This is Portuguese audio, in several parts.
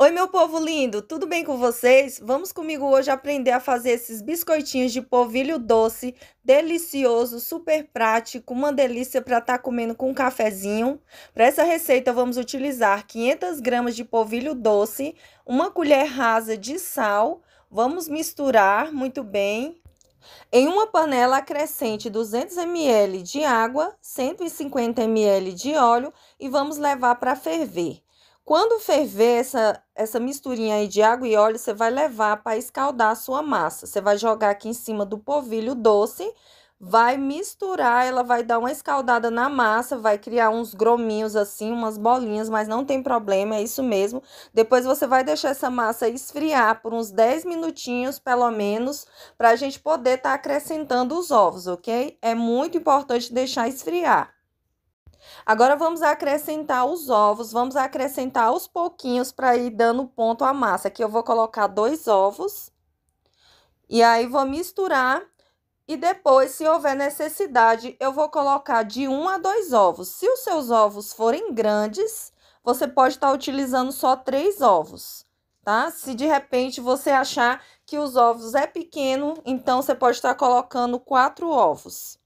Oi, meu povo lindo, tudo bem com vocês? Vamos comigo hoje aprender a fazer esses biscoitinhos de polvilho doce, delicioso, super prático, uma delícia para estar tá comendo com um cafezinho. Para essa receita, vamos utilizar 500 gramas de polvilho doce, uma colher rasa de sal, vamos misturar muito bem. Em uma panela, acrescente 200 ml de água, 150 ml de óleo e vamos levar para ferver. Quando ferver essa, essa misturinha aí de água e óleo, você vai levar para escaldar a sua massa. Você vai jogar aqui em cima do polvilho doce, vai misturar, ela vai dar uma escaldada na massa, vai criar uns grominhos assim, umas bolinhas, mas não tem problema, é isso mesmo. Depois você vai deixar essa massa esfriar por uns 10 minutinhos, pelo menos, para a gente poder estar tá acrescentando os ovos, ok? É muito importante deixar esfriar. Agora vamos acrescentar os ovos, vamos acrescentar aos pouquinhos para ir dando ponto à massa. Aqui eu vou colocar dois ovos e aí vou misturar e depois, se houver necessidade, eu vou colocar de um a dois ovos. Se os seus ovos forem grandes, você pode estar tá utilizando só três ovos, tá? Se de repente você achar que os ovos é pequeno, então você pode estar tá colocando quatro ovos.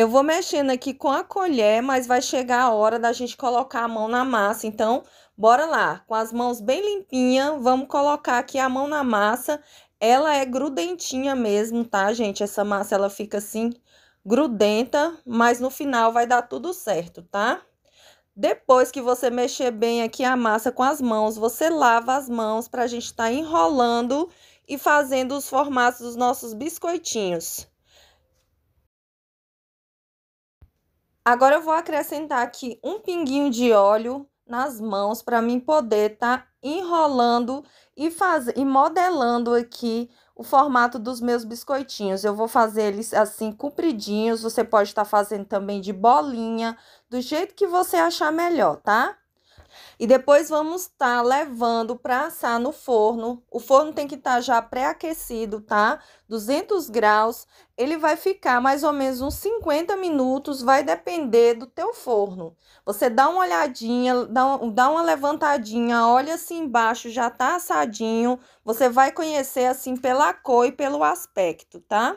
Eu vou mexendo aqui com a colher, mas vai chegar a hora da gente colocar a mão na massa. Então, bora lá. Com as mãos bem limpinhas, vamos colocar aqui a mão na massa. Ela é grudentinha mesmo, tá, gente? Essa massa, ela fica assim, grudenta, mas no final vai dar tudo certo, tá? Depois que você mexer bem aqui a massa com as mãos, você lava as mãos pra gente estar tá enrolando e fazendo os formatos dos nossos biscoitinhos. Agora eu vou acrescentar aqui um pinguinho de óleo nas mãos para mim poder tá enrolando e fazer e modelando aqui o formato dos meus biscoitinhos. Eu vou fazer eles assim compridinhos, você pode estar tá fazendo também de bolinha, do jeito que você achar melhor, tá? E depois vamos estar tá levando para assar no forno. O forno tem que estar tá já pré-aquecido, tá? 200 graus. Ele vai ficar mais ou menos uns 50 minutos, vai depender do teu forno. Você dá uma olhadinha, dá, dá uma levantadinha, olha se embaixo já tá assadinho. Você vai conhecer assim pela cor e pelo aspecto, tá?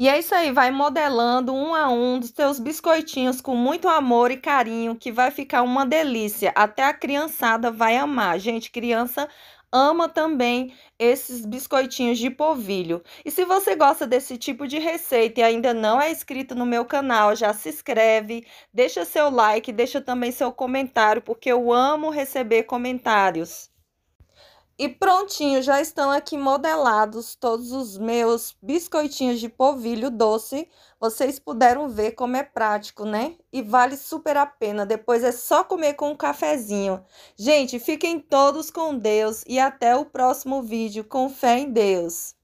E é isso aí, vai modelando um a um dos teus biscoitinhos com muito amor e carinho, que vai ficar uma delícia. Até a criançada vai amar. Gente, criança ama também esses biscoitinhos de polvilho. E se você gosta desse tipo de receita e ainda não é inscrito no meu canal, já se inscreve, deixa seu like, deixa também seu comentário, porque eu amo receber comentários. E prontinho, já estão aqui modelados todos os meus biscoitinhos de polvilho doce. Vocês puderam ver como é prático, né? E vale super a pena. Depois é só comer com um cafezinho. Gente, fiquem todos com Deus e até o próximo vídeo. Com fé em Deus.